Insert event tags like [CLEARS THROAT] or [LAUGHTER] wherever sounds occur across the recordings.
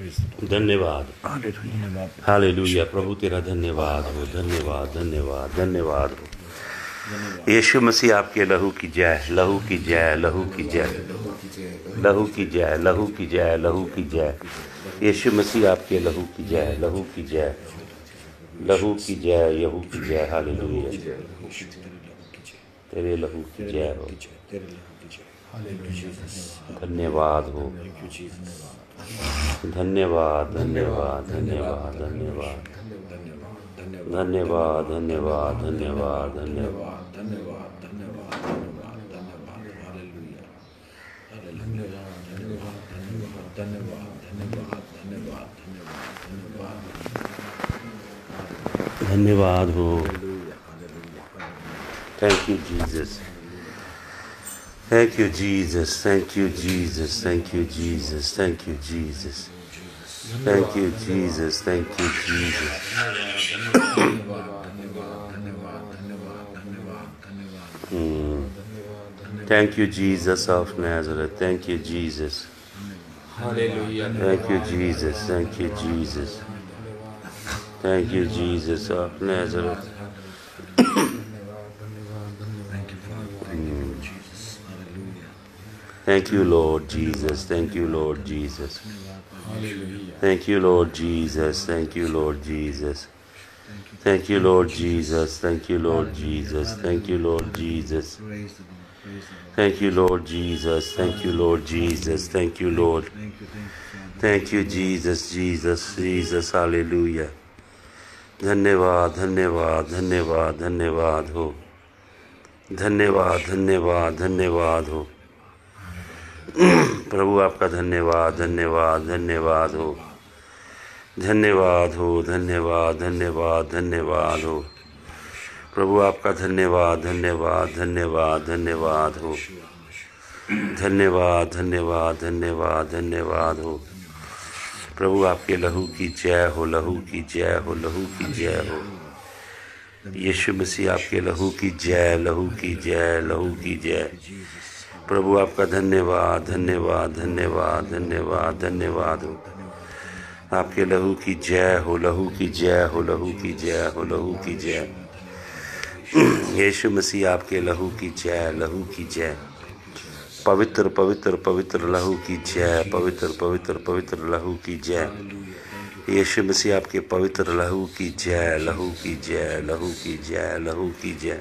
धन्यवाद हाले लुया प्रभु तेरा धन्यवाद हो धन्यवाद धन्यवाद धन्यवाद हो यीशु मसीह आपके लहू की जय लहू की जय लहू की जय लहू की जय लहू की जय लहू की जय यीशु मसीह आपके लहू की जय लहू की जय लहू की जय यहू की जय हाले लुया तेरे लहू की जय हो धन्यवाद हो धन्यवाद धन्यवाद धन्यवाद धन्यवाद धन्यवाद धन्यवाद धन्यवाद धन्यवाद धन्यवाद धन्यवाद धन्यवाद धन्यवाद धन्यवाद धन्यवाद हो thank you Jesus Thank you, Jesus. Thank you, Jesus. Thank you, Jesus. Thank you, Jesus. Thank you, Jesus. Thank you, Jesus. Thank you, Jesus of Nazareth. Thank you, Jesus. Hallelujah. Thank you, Jesus. Thank you, Jesus. Thank you, Jesus of Nazareth. Thank you, Lord Jesus. Thank you, Lord Jesus. Thank you, Lord Jesus. Thank you, Lord Jesus. Thank you, Lord Jesus. Thank you, Lord Jesus. Thank you, Lord Jesus. Thank you, Lord Jesus. Thank you, Lord Jesus. Thank you, Lord. Thank you, Jesus, Jesus, Jesus. Hallelujah. धन्यवाद धन्यवाद धन्यवाद धन्यवाद हो धन्यवाद धन्यवाद धन्यवाद हो प्रभु आपका धन्यवाद धन्यवाद धन्यवाद हो धन्यवाद हो धन्यवाद धन्यवाद धन्यवाद हो प्रभु आपका धन्यवाद धन्यवाद धन्यवाद धन्यवाद हो धन्यवाद धन्यवाद धन्यवाद धन्यवाद हो प्रभु आपके लहू की जय हो लहू की जय हो लहू की जय हो यीशु मसीह आपके लहू की जय लहू की जय लहू की जय प्रभु आपका धन्यवाद धन्यवाद धन्यवाद धन्यवाद धन्यवाद हो आपके लहू की जय हो लहू की जय हो लहू की जय हो लहू की जय यीशु मसीह आपके लहू की जय लहू की जय पवित्र पवित्र पवित्र लहू की जय पवित्र पवित्र पवित्र लहू की जय यीशु मसीह आपके पवित्र लहू की जय लहू की जय लहू की जय लहू की जय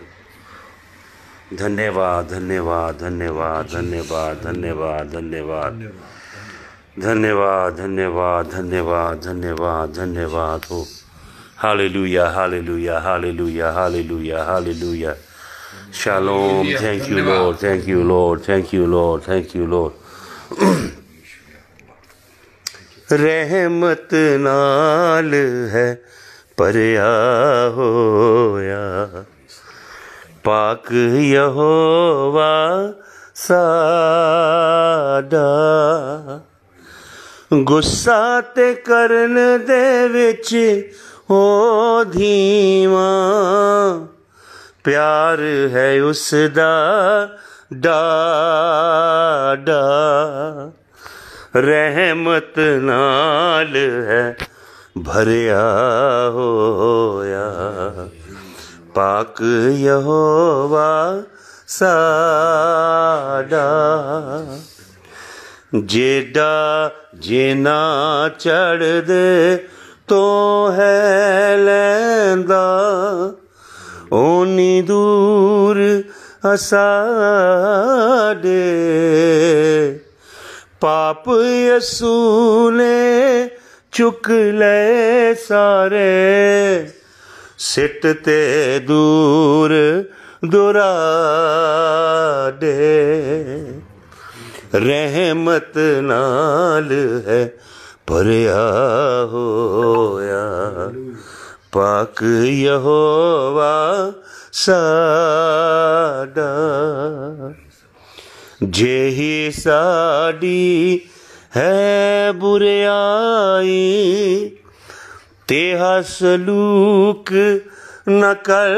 धन्यवाद धन्यवाद धन्यवाद धन्यवाद धन्यवाद धन्यवाद धन्यवाद धन्यवाद धन्यवाद धन्यवाद धन्यवाद हो लुया लुया लुया हालेलुया लुया हालेलुया लुया shalom thank you Lord thank you Lord thank you Lord thank you Lord रहमत नाल है पर होया पाक यहोवा सादा गुस्सा ते करन दे विच ओ धीमा प्यार है उसदा डाडा रहमत नाल है भरिया होया ਪਾਕ ਯਹੋਵਾ ਸਾਡਾ ਜੇਡਾ ਜੇਨਾ ਚੜਦੇ ਤੋਂ ਹੈ ਲੈਂਦਾ ਓਨੀ ਦੂਰ ਅਸਾਡੇ ਪਾਪ ਯਸੂ ਨੇ ਚੁੱਕ ਲੈ ਸਾਰੇ ਸਿੱਟ ਤੇ ਦੂਰ ਦੁਰਾਡੇ ਰਹਿਮਤ ਨਾਲ ਹੈ ਭਰਿਆ ਹੋਇਆ ਪਾਕ ਯਹੋਵਾ ਸਾਡਾ ਜਿਹੀ ਸਾਡੀ ਹੈ ਬੁਰਾਈ ਤੇਹਾ ਸਲੂਕ ਨ ਕਰਦਾ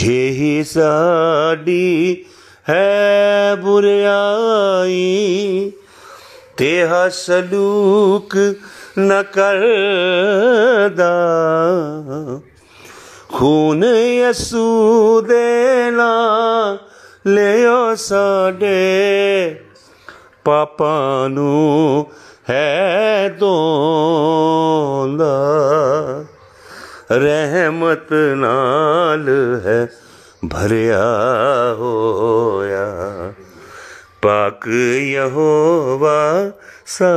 ਜਿਹੀ ਸਾਡੀ ਹੈ ਬੁਰਾਈ ਤੇਹਾ ਸਲੂਕ ਨ ਕਰਦਾ ਖੂਨ ਯਸੂ ਦੇ ਨਾ ਲਿਓ ਸਾਡੇ ਪਾਪਾਂ ਨੂੰ है दोंदा ਰਹਿਮਤ ਨਾਲ ਹੈ ਭਰਿਆ ਹੋਇਆ ਪਾਕ ਯਹੋਵਾ ਸਾਡਾ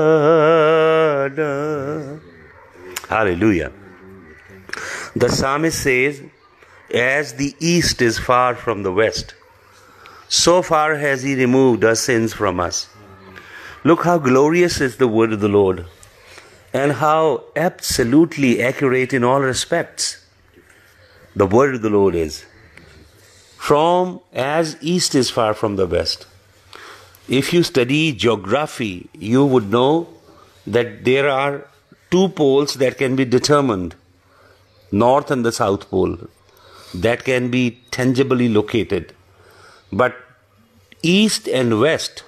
ਹਾਲੇਲੂਇਆ The psalmist says, As the east is far from the west, so far has he removed our sins from us. Look how glorious is the word of the Lord and how absolutely accurate in all respects the word of the Lord is. From as east is far from the west. If you study geography, you would know that there are two poles that can be determined north and the south pole that can be tangibly located but east and west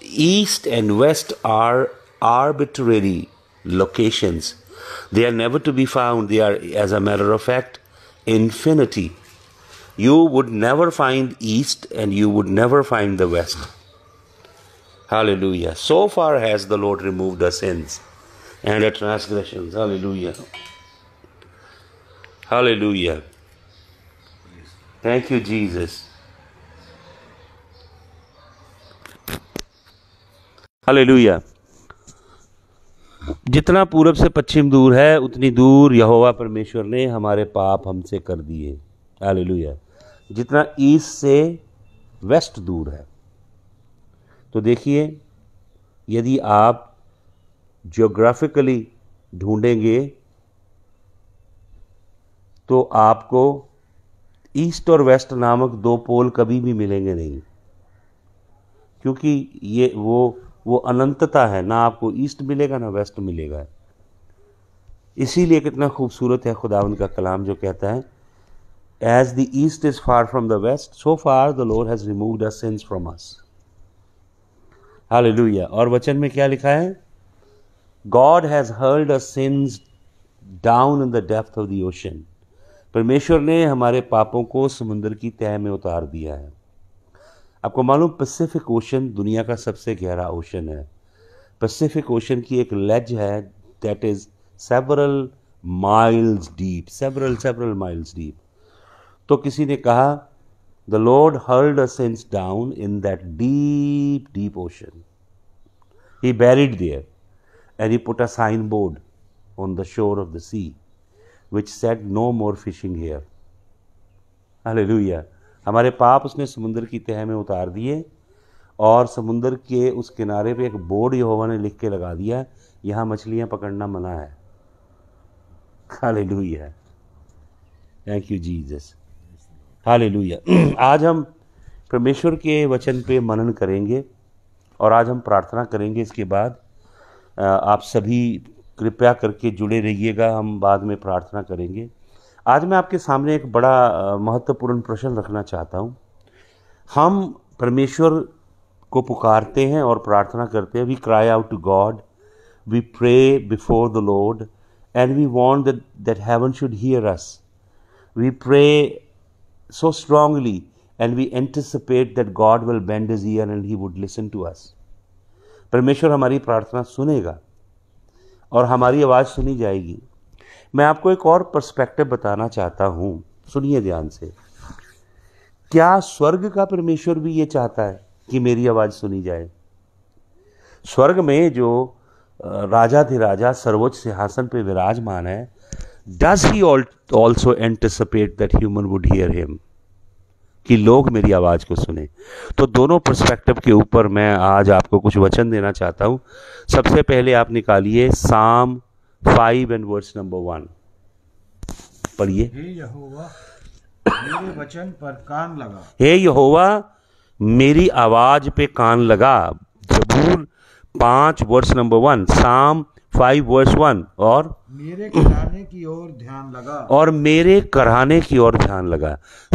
East and West are arbitrary locations. They are never to be found. They are, as a matter of fact, infinity. You would never find East and you would never find the West. Hallelujah. So far has the Lord removed our sins and our transgressions. Hallelujah. Hallelujah. Thank you, Jesus. हले जितना पूरब से पश्चिम दूर है उतनी दूर यहोवा परमेश्वर ने हमारे पाप हमसे कर दिए हले जितना ईस्ट से वेस्ट दूर है तो देखिए यदि आप जोग्राफिकली ढूंढेंगे तो आपको ईस्ट और वेस्ट नामक दो पोल कभी भी मिलेंगे नहीं क्योंकि ये वो वो अनंतता है ना आपको ईस्ट मिलेगा ना वेस्ट मिलेगा इसीलिए कितना खूबसूरत है खुदावन का कलाम जो कहता है as the east is far from the west so far the Lord has remove the sins from us हाल और वचन में क्या लिखा है God has hurled us sins down in the depth of the ocean परमेश्वर ने हमारे पापों को समुद्र की तह में उतार दिया है आपको मालूम पैसिफिक ओशन दुनिया का सबसे गहरा ओशन है पैसिफिक ओशन की एक लेज है that is several miles deep several several miles deep तो किसी ने कहा the Lord hurled a down in that deep deep ocean he buried there and he put a sign board on the shore of the sea which said no more fishing here हालेलुया हमारे पाप उसने समुंदर की तह में उतार दिए और समुंदर के उस किनारे पे एक बोर्ड यहोवा ने लिख के लगा दिया यहाँ मछलियाँ पकड़ना मना है हाले लुया थैंक यू जीजस हाले लुया आज हम परमेश्वर के वचन पे मनन करेंगे और आज हम प्रार्थना करेंगे इसके बाद आप सभी कृपया करके जुड़े रहिएगा हम बाद में प्रार्थना करेंगे आज मैं आपके सामने एक बड़ा महत्वपूर्ण प्रश्न रखना चाहता हूँ हम परमेश्वर को पुकारते हैं और प्रार्थना करते हैं we cry out to God we pray before the Lord and we want that that heaven should hear us we pray so strongly and we anticipate that God will bend his ear and he would listen to us परमेश्वर हमारी प्रार्थना सुनेगा और हमारी आवाज़ सुनी जाएगी मैं आपको एक और पर्सपेक्टिव बताना चाहता हूँ सुनिए ध्यान से क्या स्वर्ग का परमेश्वर भी ये चाहता है कि मेरी आवाज़ सुनी जाए स्वर्ग में जो राजा थे राजा सर्वोच्च सिंहासन पे विराजमान है does he also anticipate that human would hear him कि लोग मेरी आवाज़ को सुने तो दोनों पर्सपेक्टिव के ऊपर मैं आज आपको कुछ वचन देना चाहता हूं सबसे पहले आप निकालिए Psalm five and verse number one पढ़िए वचन पर कान लगा हे यहोवा मेरी आवाज पे कान लगा जबूर पांच verse number one Psalm five verse one और मेरे कराने की ओर ध्यान लगा और मेरे कराने की ओर ध्यान लगा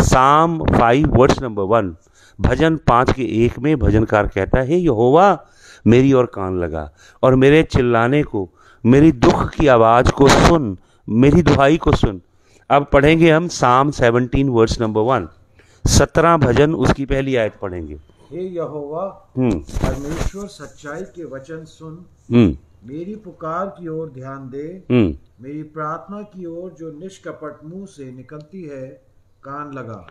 Psalm five verse number one भजन पांच के एक में भजनकार कहता है यहोवा मेरी ओर कान लगा और मेरे चिल्लाने को मेरी दुख की आवाज़ को सुन मेरी दुहाई को सुन अब पढ़ेंगे हम साम सेवनटीन वर्ड्स नंबर वन सत्रह भजन उसकी पहली आयत पढ़ेंगे हे यहोवा हम्म। परमेश्वर सच्चाई के वचन सुन हम्म। मेरी पुकार की ओर ध्यान दे हम्म। मेरी प्रार्थना की ओर जो निष्कपट मुंह से निकलती है कान लगा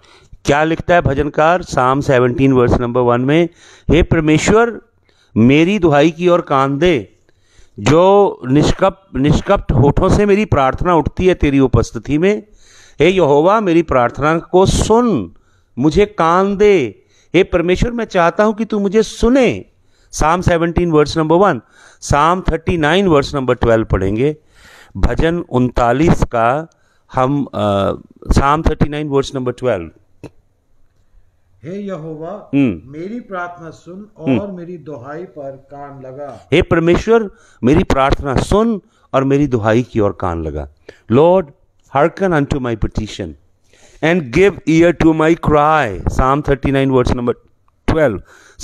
क्या लिखता है भजनकार साम सेवनटीन वर्ष नंबर वन में हे परमेश्वर मेरी दुहाई की ओर कान दे जो निष्कप निष्कप्त होठों से मेरी प्रार्थना उठती है तेरी उपस्थिति में हे यहोवा मेरी प्रार्थना को सुन मुझे कान दे हे परमेश्वर मैं चाहता हूं कि तू मुझे सुने साम 17 वर्स नंबर वन साम 39 वर्स नंबर 12 पढ़ेंगे भजन उनतालीस का हम आ, साम 39 वर्स नंबर 12 हे यहोवा hmm. मेरी प्रार्थना सुन hmm. और मेरी दुहाई पर कान लगा हे परमेश्वर मेरी प्रार्थना सुन और मेरी दुहाई की ओर कान लगा Lord hearken unto my petition and give ear to my cry Psalm 39 verse number 12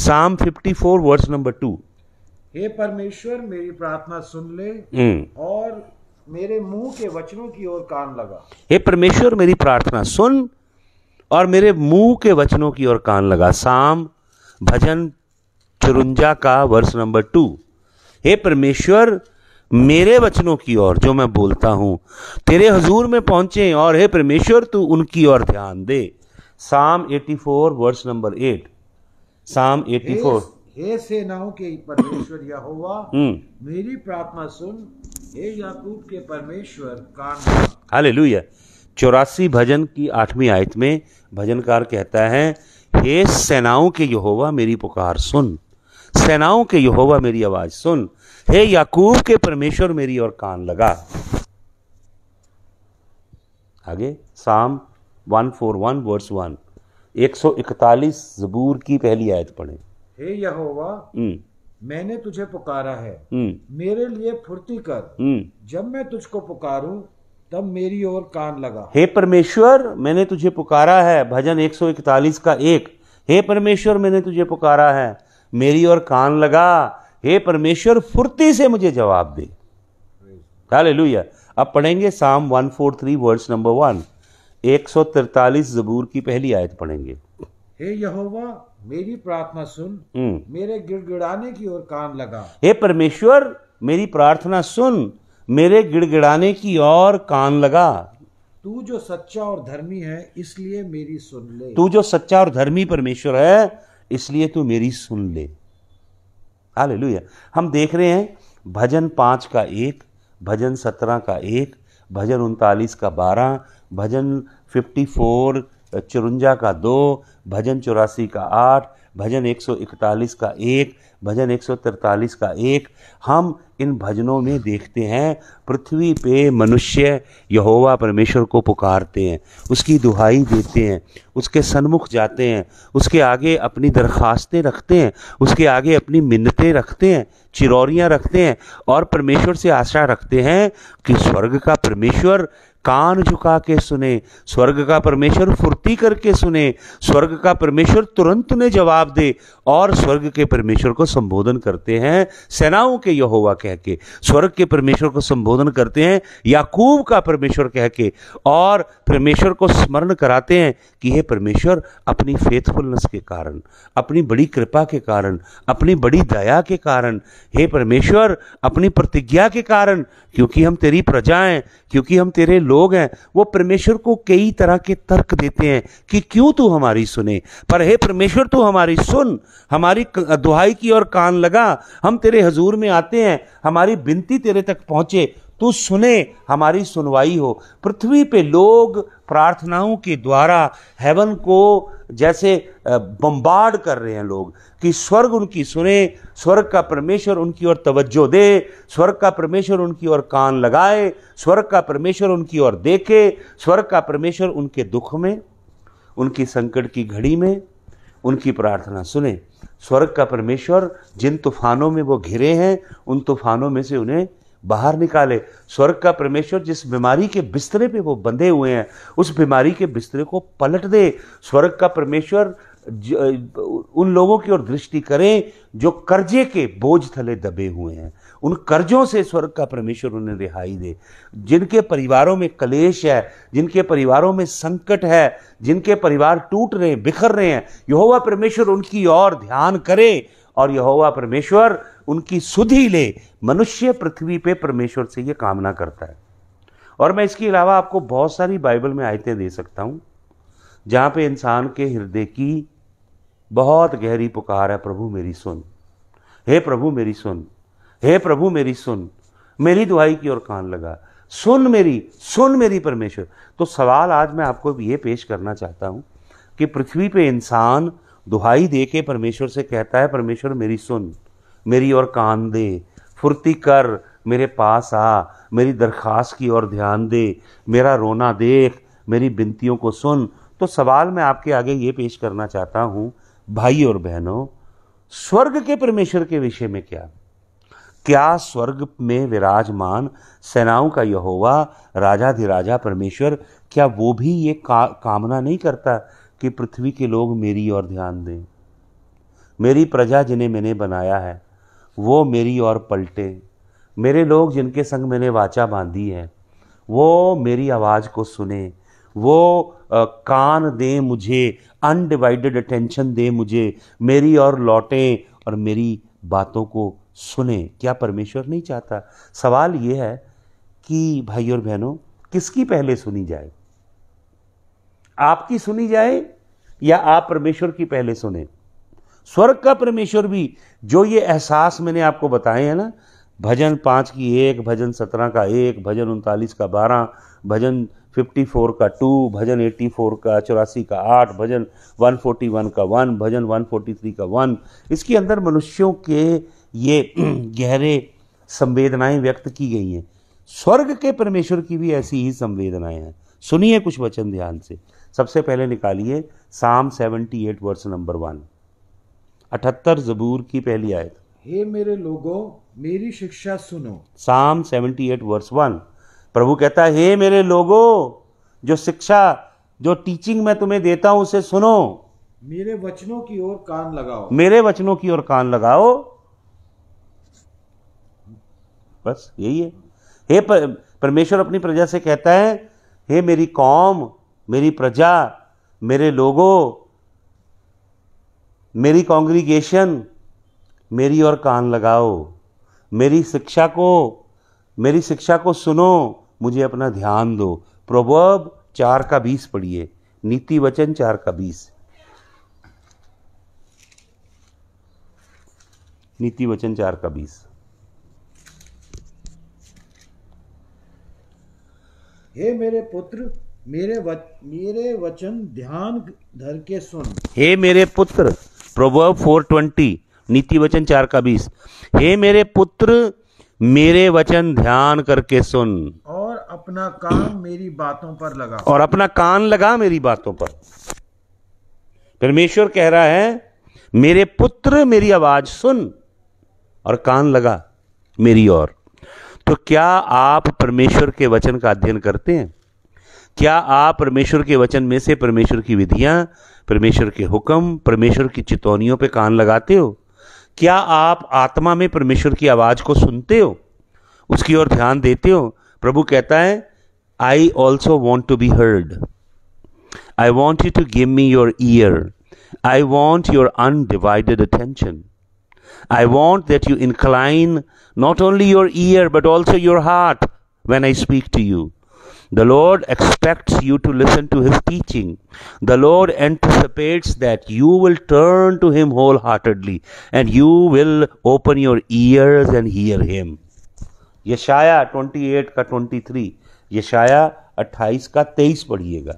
साम 54 वर्स नंबर 2 हे परमेश्वर मेरी प्रार्थना सुन ले hmm. और मेरे मुंह के वचनों की ओर कान लगा हे परमेश्वर मेरी प्रार्थना सुन और मेरे मुंह के वचनों की ओर कान लगा साम भजन चुरुंजा का वर्ष नंबर टू हे परमेश्वर मेरे वचनों की ओर जो मैं बोलता हूं तेरे हजूर में पहुंचे और हे परमेश्वर तू उनकी ओर ध्यान दे साम 84 वर्ष नंबर एट साम 84 हे सेनाओं के परमेश्वर यहोवा हम्म। मेरी प्रार्थना सुन हे याकूब के परमेश्वर कान लुया चौरासी भजन की आठवीं आयत में भजनकार कहता है हे सेनाओं के यहोवा मेरी पुकार सुन सेनाओं के यहोवा मेरी आवाज़ सुन हे याकूब के परमेश्वर मेरी और कान लगा आगे साम 141 वर्स 1 141 जबूर की पहली आयत पढ़े हे यहोवा हम्म। मैंने तुझे पुकारा है हम्म। मेरे लिए फुर्ती कर हम्म। जब मैं तुझको पुकारूं तब मेरी ओर कान लगा हे परमेश्वर मैंने तुझे पुकारा है भजन 141 का एक हे परमेश्वर मैंने तुझे पुकारा है मेरी ओर कान लगा हे परमेश्वर फुर्ती से मुझे जवाब दे हाले लुया अब पढ़ेंगे साम 143 वर्ड्स नंबर वन एक सौ तिरतालीस जबूर की पहली आयत पढ़ेंगे हे यहोवा मेरी प्रार्थना सुन हम्म। मेरे गिड़गिड़ाने की ओर कान लगा हे परमेश्वर मेरी प्रार्थना सुन मेरे गिड़गिड़ाने की ओर कान लगा तू जो सच्चा और धर्मी है इसलिए मेरी सुन ले तू जो सच्चा और धर्मी परमेश्वर है इसलिए तू मेरी सुन ले हालेलुया हम देख रहे हैं भजन पाँच का एक भजन सत्रह का एक भजन उनतालीस का बारह भजन फिफ्टी फोर चुरुंजा का दो भजन चौरासी का आठ भजन एक सौ इकतालीस का एक भजन 143 का एक हम इन भजनों में देखते हैं पृथ्वी पे मनुष्य यहोवा परमेश्वर को पुकारते हैं उसकी दुहाई देते हैं उसके सन्मुख जाते हैं उसके आगे अपनी दरख्वास्तें रखते हैं उसके आगे अपनी मिन्नतें रखते हैं चिरौरियाँ रखते हैं और परमेश्वर से आशा रखते हैं कि स्वर्ग का परमेश्वर कान झुका के सुने स्वर्ग का परमेश्वर फुर्ती करके सुने स्वर्ग का परमेश्वर तुरंत ने जवाब दे और स्वर्ग के परमेश्वर को संबोधन करते हैं सेनाओं के यहोवा कह के स्वर्ग के परमेश्वर को संबोधन करते हैं याकूब का परमेश्वर कह के और परमेश्वर को स्मरण कराते हैं कि हे परमेश्वर अपनी फेथफुलनेस के कारण अपनी बड़ी कृपा के कारण अपनी बड़ी दया के कारण हे परमेश्वर अपनी प्रतिज्ञा के कारण क्योंकि हम तेरी प्रजाएं क्योंकि हम तेरे लोग हैं वो परमेश्वर को कई तरह के तर्क देते हैं कि क्यों तू हमारी सुने पर हे परमेश्वर तू हमारी सुन हमारी दुहाई की और कान लगा हम तेरे हजूर में आते हैं हमारी बिनती तेरे तक पहुंचे तू सुने हमारी सुनवाई हो पृथ्वी पे लोग प्रार्थनाओं के द्वारा हेवन को जैसे बम्बार्ड कर रहे हैं लोग कि स्वर्ग उनकी सुने स्वर्ग का परमेश्वर उनकी ओर तवज्जो दे स्वर्ग का परमेश्वर उनकी ओर कान लगाए स्वर्ग का परमेश्वर उनकी ओर देखे स्वर्ग का परमेश्वर उनके दुख में उनकी संकट की घड़ी में उनकी प्रार्थना सुने स्वर्ग का परमेश्वर जिन तूफानों में वो घिरे हैं उन तूफानों में से उन्हें बाहर निकाले स्वर्ग का परमेश्वर जिस बीमारी के बिस्तरे पे वो बंधे हुए हैं उस बीमारी के बिस्तरे को पलट दे स्वर्ग का परमेश्वर उन लोगों की ओर दृष्टि करें जो कर्जे के बोझ थले दबे हुए हैं उन कर्जों से स्वर्ग का परमेश्वर उन्हें रिहाई दे जिनके परिवारों में कलेश है जिनके परिवारों में संकट है जिनके परिवार टूट रहे हैं बिखर रहे हैं यहोवा परमेश्वर उनकी ओर ध्यान करें और यहोवा परमेश्वर उनकी सुधि ले मनुष्य पृथ्वी पे परमेश्वर से ये कामना करता है और मैं इसके अलावा आपको बहुत सारी बाइबल में आयतें दे सकता हूं जहां पे इंसान के हृदय की बहुत गहरी पुकार है प्रभु मेरी सुन हे प्रभु मेरी सुन हे प्रभु मेरी सुन मेरी दुहाई की ओर कान लगा सुन मेरी सुन मेरी परमेश्वर तो सवाल आज मैं आपको ये पेश करना चाहता हूं कि पृथ्वी पे इंसान दुहाई दे के परमेश्वर से कहता है परमेश्वर मेरी सुन मेरी और कान दे फुर्ती कर मेरे पास आ मेरी दरख्वास्त की ओर ध्यान दे मेरा रोना देख मेरी बिनतियों को सुन तो सवाल मैं आपके आगे ये पेश करना चाहता हूँ भाई और बहनों स्वर्ग के परमेश्वर के विषय में क्या क्या स्वर्ग में विराजमान सेनाओं का यहोवा राजाधिराजा परमेश्वर क्या वो भी ये का, कामना नहीं करता कि पृथ्वी के लोग मेरी ओर ध्यान दें मेरी प्रजा जिन्हें मैंने बनाया है वो मेरी ओर पलटे मेरे लोग जिनके संग मैंने वाचा बांधी है वो मेरी आवाज़ को सुने वो आ, कान दें मुझे अनडिवाइडेड अटेंशन दें मुझे मेरी ओर लौटें और मेरी बातों को सुने क्या परमेश्वर नहीं चाहता सवाल ये है कि भाई और बहनों किसकी पहले सुनी जाए आपकी सुनी जाए या आप परमेश्वर की पहले सुने स्वर्ग का परमेश्वर भी जो ये एहसास मैंने आपको बताए हैं ना भजन पाँच की एक भजन सत्रह का एक भजन उनतालीस का बारह भजन फिफ्टी फोर का टू भजन एट्टी फोर का चौरासी का आठ भजन वन फोर्टी वन का वन भजन वन फोर्टी थ्री का वन इसके अंदर मनुष्यों के ये [CLEARS THROAT] गहरे संवेदनाएं व्यक्त की गई हैं स्वर्ग के परमेश्वर की भी ऐसी ही संवेदनाएं हैं सुनिए कुछ वचन ध्यान से सबसे पहले निकालिए साम 78 वर्स नंबर वन अठहत्तर जबूर की पहली आयत हे मेरे लोगों मेरी शिक्षा सुनो साम 78 वर्स वन प्रभु कहता है हे मेरे लोगों जो शिक्षा जो टीचिंग मैं तुम्हें देता हूं उसे सुनो मेरे वचनों की ओर कान लगाओ मेरे वचनों की ओर कान लगाओ बस यही है हे परमेश्वर अपनी प्रजा से कहता है हे मेरी कौम मेरी प्रजा मेरे लोगों मेरी कांग्रीगेशन मेरी और कान लगाओ मेरी शिक्षा को मेरी शिक्षा को सुनो मुझे अपना ध्यान दो प्रोवर्ब चार का बीस पढ़िए नीति वचन चार का बीस नीति वचन चार का बीस हे मेरे पुत्र मेरे वच, मेरे वचन ध्यान धर के सुन हे मेरे पुत्र प्रोवर्ब 420 नीति वचन चार का बीस हे मेरे पुत्र मेरे वचन ध्यान करके सुन और अपना कान मेरी बातों पर लगा और अपना कान लगा मेरी बातों पर परमेश्वर कह रहा है मेरे पुत्र मेरी आवाज सुन और कान लगा मेरी और तो क्या आप परमेश्वर के वचन का अध्ययन करते हैं क्या आप परमेश्वर के वचन में से परमेश्वर की विधियां परमेश्वर के हुक्म परमेश्वर की चितौनियों पे कान लगाते हो क्या आप आत्मा में परमेश्वर की आवाज़ को सुनते हो उसकी ओर ध्यान देते हो प्रभु कहता है I also want to be heard I want you to give me your ear I want your undivided attention I want that you incline not only your ear but also your heart when I speak to you The Lord expects you to listen to His teaching. The Lord anticipates that you will turn to Him wholeheartedly and you will open your ears and hear Him. यशाया 28 का 23, यशाया 28 का 23 पढ़िएगा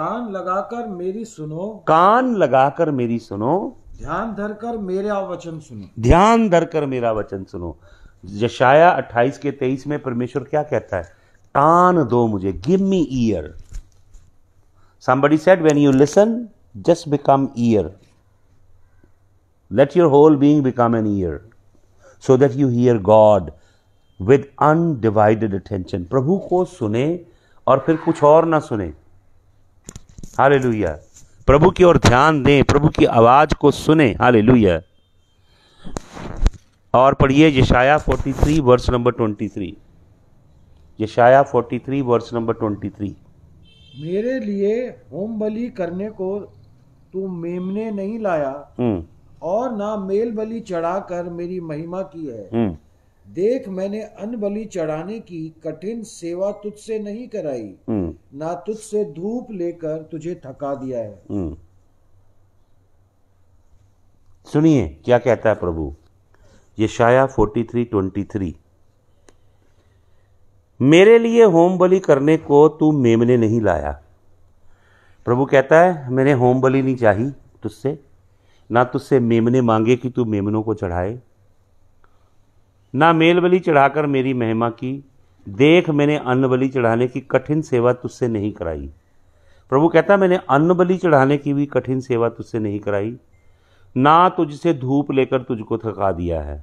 कान लगाकर मेरी सुनो कान लगाकर मेरी सुनो ध्यान धरकर मेरा वचन सुनो ध्यान धरकर मेरा वचन सुनो यशाया 28 के 23 में परमेश्वर क्या कहता है कान दो मुझे give me ear somebody said when you listen just become ear let your whole being become an ear so that you hear god with undivided attention प्रभु को सुने और फिर कुछ और ना सुने हाले प्रभु की ओर ध्यान दें प्रभु की आवाज को सुने हाले और पढ़िए यशाया 43 वर्स नंबर 23 यशाया 43 वर्स नंबर 23 मेरे लिए होम बलि करने को तू मेमने नहीं लाया हम्म। और ना मेल बलि चढ़ाकर मेरी महिमा की है हम्म। देख मैंने अन्न बलि चढ़ाने की कठिन सेवा तुझसे नहीं कराई हम्म। ना तुझसे धूप लेकर तुझे थका दिया है सुनिए क्या कहता है प्रभु यशाया थ्री मेरे लिए होम बलि करने को तू मेमने नहीं लाया प्रभु कहता है मैंने होम बलि नहीं चाही तुझसे ना तुझसे मेमने मांगे कि तू मेमनों को चढ़ाए ना मेल बलि चढ़ाकर मेरी महिमा की देख मैंने अन्न बलि चढ़ाने की कठिन सेवा तुझसे नहीं कराई प्रभु कहता मैंने अन्न बलि चढ़ाने की भी कठिन सेवा तुझसे नहीं कराई ना तुझसे धूप लेकर तुझको थका दिया है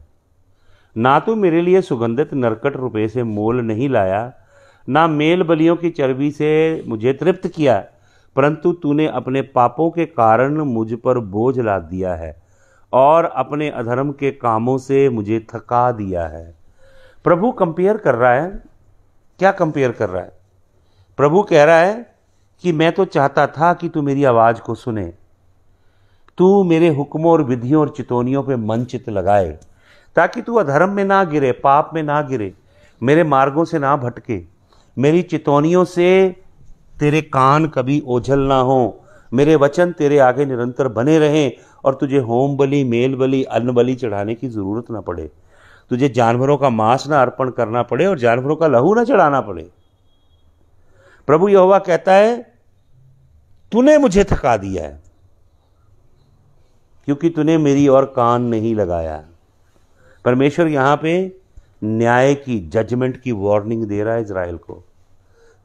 ना तो मेरे लिए सुगंधित नरकट रुपये से मोल नहीं लाया ना मेल बलियों की चर्बी से मुझे तृप्त किया परंतु तूने अपने पापों के कारण मुझ पर बोझ लाद दिया है और अपने अधर्म के कामों से मुझे थका दिया है प्रभु कंपेयर कर रहा है क्या कंपेयर कर रहा है प्रभु कह रहा है कि मैं तो चाहता था कि तू मेरी आवाज़ को सुने तू मेरे हुक्मों और विधियों और चितौनियों पे मन चित लगाए ताकि तू अधर्म में ना गिरे पाप में ना गिरे मेरे मार्गों से ना भटके मेरी चितौनियों से तेरे कान कभी ओझल ना हो मेरे वचन तेरे आगे निरंतर बने रहें और तुझे होम बलि मेल बलि अन्न बलि चढ़ाने की ज़रूरत ना पड़े तुझे जानवरों का मांस ना अर्पण करना पड़े और जानवरों का लहू ना चढ़ाना पड़े प्रभु यहोवा कहता है तूने मुझे थका दिया है क्योंकि तूने मेरी और कान नहीं लगाया परमेश्वर यहाँ पे न्याय की जजमेंट की वार्निंग दे रहा है इसराइल को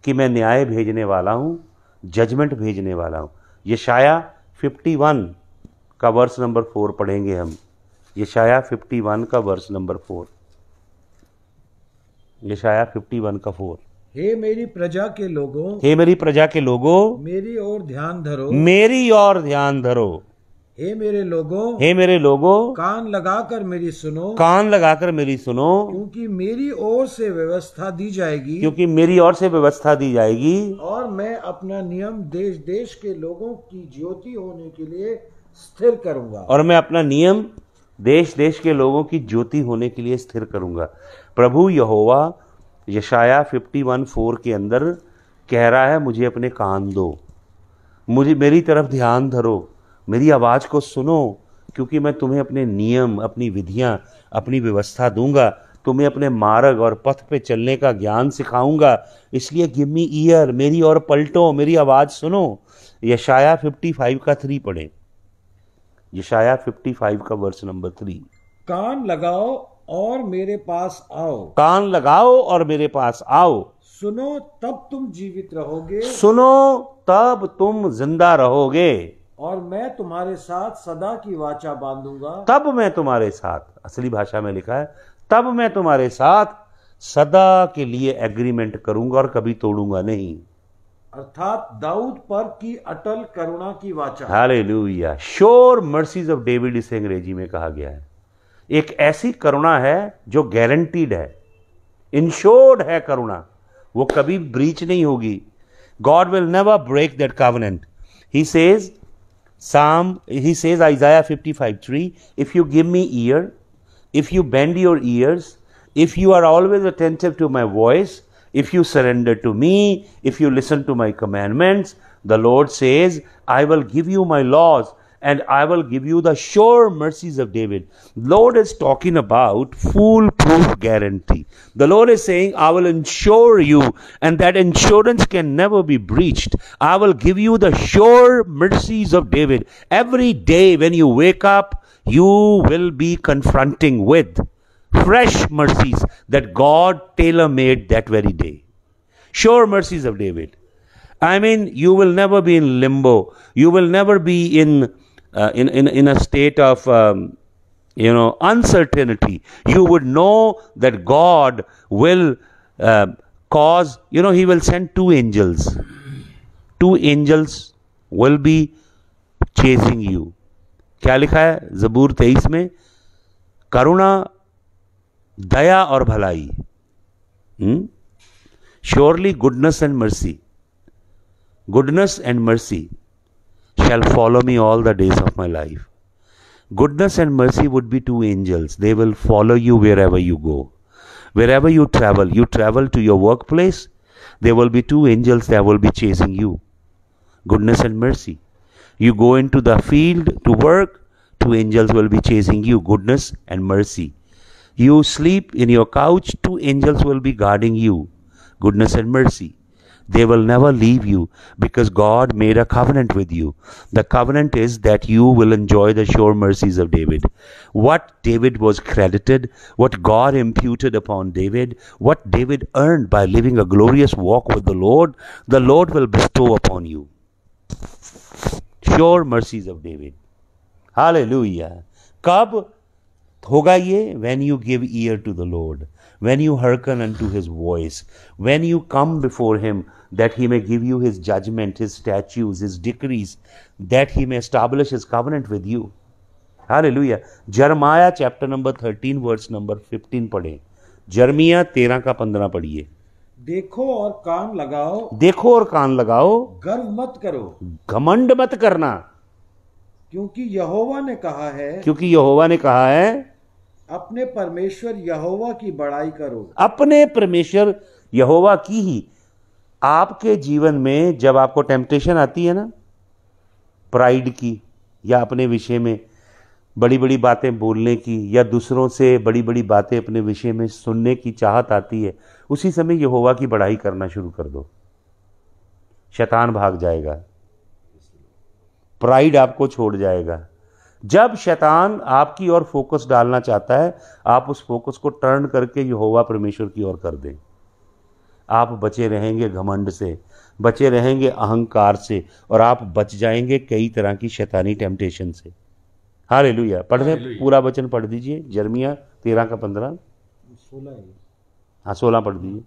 कि मैं न्याय भेजने वाला हूँ जजमेंट भेजने वाला हूँ ये शाया फिफ्टी वन का वर्स नंबर फोर पढ़ेंगे हम ये शाया फिफ्टी वन का वर्स नंबर फोर ये शाया फिफ्टी वन का फोर हे मेरी प्रजा के लोगों हे मेरी प्रजा के लोगों मेरी ओर ध्यान धरो मेरी ओर ध्यान धरो हे मेरे लोगों हे मेरे लोगों कान लगाकर मेरी सुनो कान लगाकर मेरी सुनो क्योंकि मेरी ओर से व्यवस्था दी जाएगी क्योंकि मेरी ओर से व्यवस्था दी जाएगी और मैं अपना नियम देश देश के लोगों की ज्योति होने के लिए स्थिर करूंगा और मैं अपना नियम देश देश के लोगों की ज्योति होने के लिए स्थिर करूंगा प्रभु यहोवा यशाया फिफ्टी वन फोर के अंदर कह रहा है मुझे अपने कान दो मुझे मेरी तरफ ध्यान धरो मेरी आवाज़ को सुनो क्योंकि मैं तुम्हें अपने नियम अपनी विधियां अपनी व्यवस्था दूंगा तुम्हें अपने मार्ग और पथ पे चलने का ज्ञान सिखाऊंगा इसलिए गिव मी ईयर मेरी और पलटो मेरी आवाज़ सुनो यशाया 55 का थ्री पढ़े यशाया 55 का वर्ष नंबर थ्री कान लगाओ और मेरे पास आओ कान लगाओ और मेरे पास आओ सुनो तब तुम जीवित रहोगे सुनो तब तुम जिंदा रहोगे और मैं तुम्हारे साथ सदा की वाचा बांधूंगा तब मैं तुम्हारे साथ असली भाषा में लिखा है तब मैं तुम्हारे साथ सदा के लिए एग्रीमेंट करूंगा और कभी तोड़ूंगा नहीं अर्थात दाऊद पर की अटल करुणा की वाचा लुया श्योर मर्सीज ऑफ डेविड इसे अंग्रेजी में कहा गया है एक ऐसी करुणा है जो गारंटीड है इंश्योर्ड है करुणा वो कभी ब्रीच नहीं होगी God will never break that covenant he says Psalm, he says, Isaiah 55 3, if you give me ear, if you bend your ears, if you are always attentive to my voice, if you surrender to me, if you listen to my commandments, the Lord says, I will give you my laws and I will give you the sure mercies of David. Lord is talking about foolproof guarantee. The Lord is saying, I will insure you, and that insurance can never be breached. I will give you the sure mercies of David. Every day when you wake up, you will be confronting with fresh mercies that God tailor made that very day. Sure mercies of David. I mean, you will never be in limbo. You will never be in uh, in, in, in a state of um, you know uncertainty you would know that god will uh, cause you know he will send two angels two angels will be chasing you क्या लिखा है जबूर तेईस में करुणा दया और भलाई surely goodness and mercy goodness and mercy shall follow me all the days of my life. Goodness and mercy would be two angels. They will follow you wherever you go. Wherever you travel, you travel to your workplace, there will be two angels that will be chasing you. Goodness and mercy. You go into the field to work, two angels will be chasing you. Goodness and mercy. You sleep in your couch, two angels will be guarding you. Goodness and mercy they will never leave you because God made a covenant with you. The covenant is that you will enjoy the sure mercies of David. What David was credited, what God imputed upon David, what David earned by living a glorious walk with the Lord, the Lord will bestow upon you. Sure mercies of David. Hallelujah. Kab होगा ये when you give ear to the Lord, when you hearken unto His voice, when you come before Him that he may give you his judgment, his statutes, his decrees, that he may establish his covenant with you. Hallelujah. Jeremiah chapter number 13, verse number 15 पढ़े Jeremiah 13 का 15 पढ़िए देखो और कान लगाओ देखो और कान लगाओ गर्व मत करो घमंड मत करना क्योंकि यहोवा ने कहा है क्योंकि यहोवा ने कहा है अपने परमेश्वर यहोवा की बड़ाई करो अपने परमेश्वर यहोवा की ही आपके जीवन में जब आपको टेम्पटेशन आती है ना प्राइड की या अपने विषय में बड़ी बड़ी बातें बोलने की या दूसरों से बड़ी बड़ी बातें अपने विषय में सुनने की चाहत आती है उसी समय यह होगा की बढ़ाई करना शुरू कर दो शैतान भाग जाएगा प्राइड आपको छोड़ जाएगा जब शैतान आपकी ओर फोकस डालना चाहता है आप उस फोकस को टर्न करके यहोवा परमेश्वर की ओर कर दें आप बचे रहेंगे घमंड से बचे रहेंगे अहंकार से और आप बच जाएंगे कई तरह की शैतानी टेम्पटेशन से हाँ लुया पढ़ लें पूरा वचन पढ़ दीजिए जर्मिया तेरह का पंद्रह सोलह हाँ सोलह पढ़ दीजिए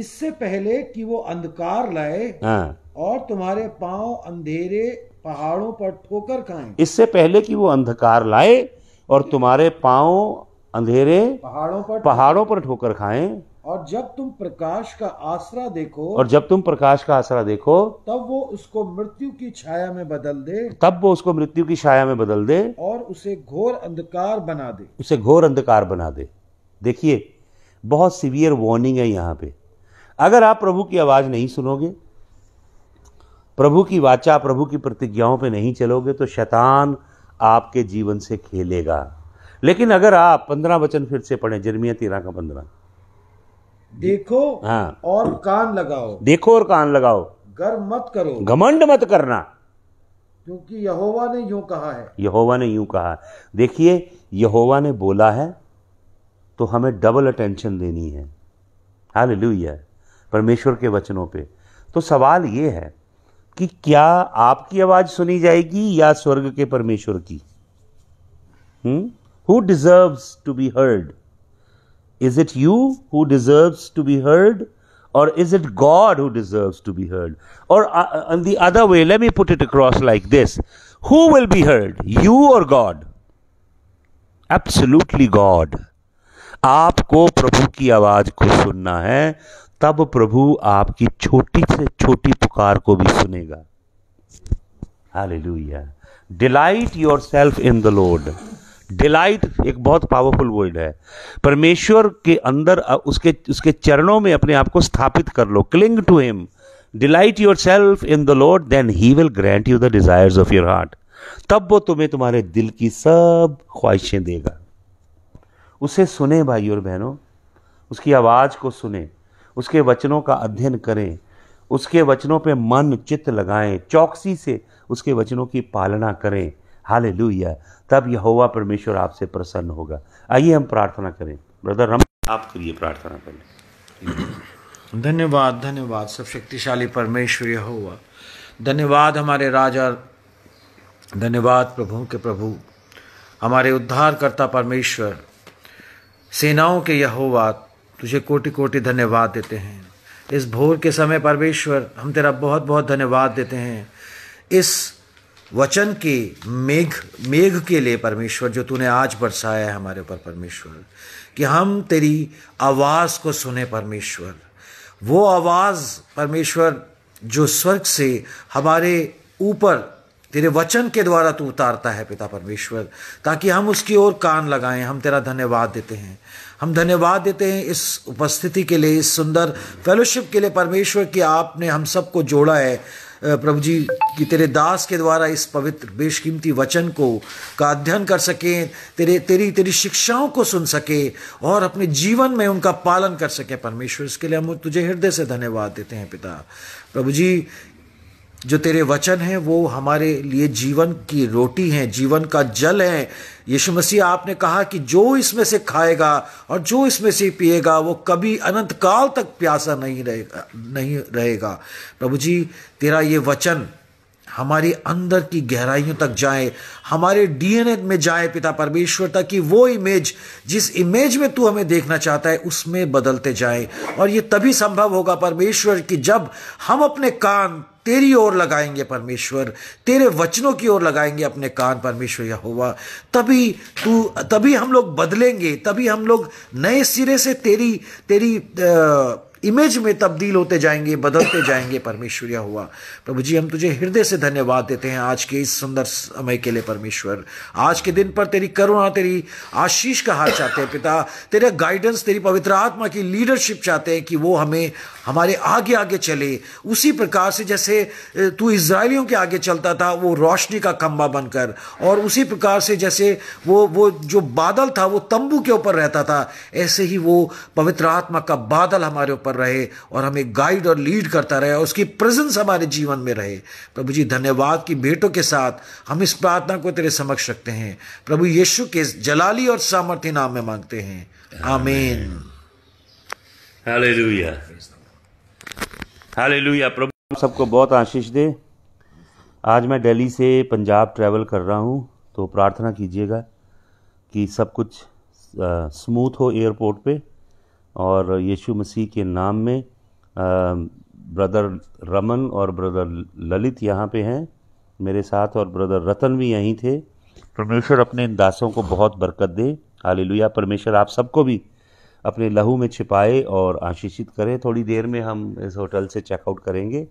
इससे पहले कि वो अंधकार लाए हाँ और तुम्हारे पांव अंधेरे पहाड़ों पर ठोकर खाएं इससे पहले कि वो अंधकार लाए और तुम्हारे पांव अंधेरे पहाड़ों पर पहाड़ों पर ठोकर खाएं और जब तुम प्रकाश का आसरा देखो और जब तुम प्रकाश का आसरा देखो तब वो उसको मृत्यु की छाया में बदल दे तब वो उसको मृत्यु की छाया में बदल दे और उसे घोर अंधकार बना दे उसे घोर अंधकार बना दे देखिए बहुत सीवियर वार्निंग है यहाँ पे अगर आप प्रभु की आवाज़ नहीं सुनोगे प्रभु की वाचा प्रभु की प्रतिज्ञाओं पे नहीं चलोगे तो शैतान आपके जीवन से खेलेगा लेकिन अगर आप पंद्रह वचन फिर से पढ़ें जर्मिया तेरह का पंद्रह देखो हाँ और कान लगाओ देखो और कान लगाओ गर्व मत करो घमंड मत करना क्योंकि यहोवा ने यूं कहा है यहोवा ने यूं कहा देखिए यहोवा ने बोला है तो हमें डबल अटेंशन देनी है हालेलुया परमेश्वर के वचनों पे तो सवाल ये है कि क्या आपकी आवाज़ सुनी जाएगी या स्वर्ग के परमेश्वर की who deserves to be heard is it you who deserve to be heard और is it God who deserve to be heard और other way let put it across like this who will be heard you और God absolutely God आपको प्रभु की आवाज को सुनना है तब प्रभु आपकी छोटी से छोटी पुकार को भी सुनेगा हाल लुया delight yourself in the Lord delight एक बहुत पावरफुल वर्ड है परमेश्वर के अंदर उसके उसके चरणों में अपने आप को स्थापित कर लो cling to him delight yourself in the Lord then he will grant you the desires of your heart तब वो तुम्हें तुम्हारे दिल की सब ख्वाहिशें देगा उसे सुने भाई और बहनों उसकी आवाज़ को सुने उसके वचनों का अध्ययन करें उसके वचनों पे मन चित्त लगाएं चौकसी से उसके वचनों की पालना करें हाल तब यहोवा परमेश्वर आपसे प्रसन्न होगा आइए हम प्रार्थना करें ब्रदर रम आपके लिए प्रार्थना करें धन्यवाद धन्यवाद सब शक्तिशाली परमेश्वर यहोवा धन्यवाद हमारे राजा धन्यवाद प्रभु के प्रभु हमारे उद्धारकर्ता परमेश्वर सेनाओं के यह तुझे कोटि कोटि धन्यवाद देते हैं इस भोर के समय परमेश्वर हम तेरा बहुत बहुत धन्यवाद देते हैं इस वचन के मेघ मेघ के लिए परमेश्वर जो तूने आज बरसाया है हमारे ऊपर परमेश्वर कि हम तेरी आवाज़ को सुने परमेश्वर वो आवाज़ परमेश्वर जो स्वर्ग से हमारे ऊपर तेरे वचन के द्वारा तू उतारता है पिता परमेश्वर ताकि हम उसकी ओर कान लगाएं हम तेरा धन्यवाद देते हैं हम धन्यवाद देते हैं इस उपस्थिति के लिए इस सुंदर फेलोशिप के लिए परमेश्वर कि आपने हम सबको जोड़ा है प्रभु जी कि तेरे दास के द्वारा इस पवित्र बेशकीमती वचन को का अध्ययन कर सकें तेरे तेरी तेरी शिक्षाओं को सुन सके और अपने जीवन में उनका पालन कर सके परमेश्वर इसके लिए हम तुझे हृदय से धन्यवाद देते हैं पिता प्रभु जी जो तेरे वचन हैं वो हमारे लिए जीवन की रोटी हैं जीवन का जल है यीशु मसीह आपने कहा कि जो इसमें से खाएगा और जो इसमें से पिएगा वो कभी अनंत काल तक प्यासा नहीं रहेगा नहीं रहेगा प्रभु जी तेरा ये वचन हमारे अंदर की गहराइयों तक जाए हमारे डीएनए में जाए पिता परमेश्वर तक कि वो इमेज जिस इमेज में तू हमें देखना चाहता है उसमें बदलते जाए और ये तभी संभव होगा परमेश्वर कि जब हम अपने कान तेरी ओर लगाएंगे परमेश्वर तेरे वचनों की ओर लगाएंगे अपने कान परमेश्वर यह हुआ तभी तू तभी हम लोग बदलेंगे तभी हम लोग नए सिरे से तेरी तेरी आ, इमेज में तब्दील होते जाएंगे बदलते जाएंगे परमेश्वर यह हुआ प्रभु जी हम तुझे हृदय से धन्यवाद देते हैं आज के इस सुंदर समय के लिए परमेश्वर आज के दिन पर तेरी करुणा तेरी आशीष का हाथ चाहते हैं पिता तेरा गाइडेंस तेरी पवित्र आत्मा की लीडरशिप चाहते हैं कि वो हमें हमारे आगे आगे चले उसी प्रकार से जैसे तू इसराइलियों के आगे चलता था वो रोशनी का खम्बा बनकर और उसी प्रकार से जैसे वो वो जो बादल था वो तंबू के ऊपर रहता था ऐसे ही वो पवित्र आत्मा का बादल हमारे ऊपर रहे और हमें गाइड और लीड करता रहे और उसकी प्रेजेंस हमारे जीवन में रहे प्रभु जी धन्यवाद की भेंटों के साथ हम इस प्रार्थना को तेरे समक्ष रखते हैं प्रभु यीशु के जलाली और सामर्थ्य नाम में मांगते हैं आमीन Hallelujah. हालेलुया प्रभु सबको बहुत आशीष दे आज मैं दिल्ली से पंजाब ट्रैवल कर रहा हूँ तो प्रार्थना कीजिएगा कि सब कुछ स्मूथ हो एयरपोर्ट पे और यीशु मसीह के नाम में आ, ब्रदर रमन और ब्रदर ललित यहाँ पे हैं मेरे साथ और ब्रदर रतन भी यहीं थे परमेश्वर अपने इन दासों को बहुत बरकत दे हालेलुया परमेश्वर आप सबको भी अपने लहू में छिपाए और आशीषित करें थोड़ी देर में हम इस होटल से चेकआउट करेंगे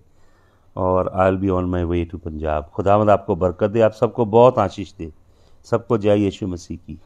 और I'll be on my way to Punjab खुदा खुदावंद आपको बरकत दे आप सबको बहुत आशीष दे सबको जय यीशु मसीह की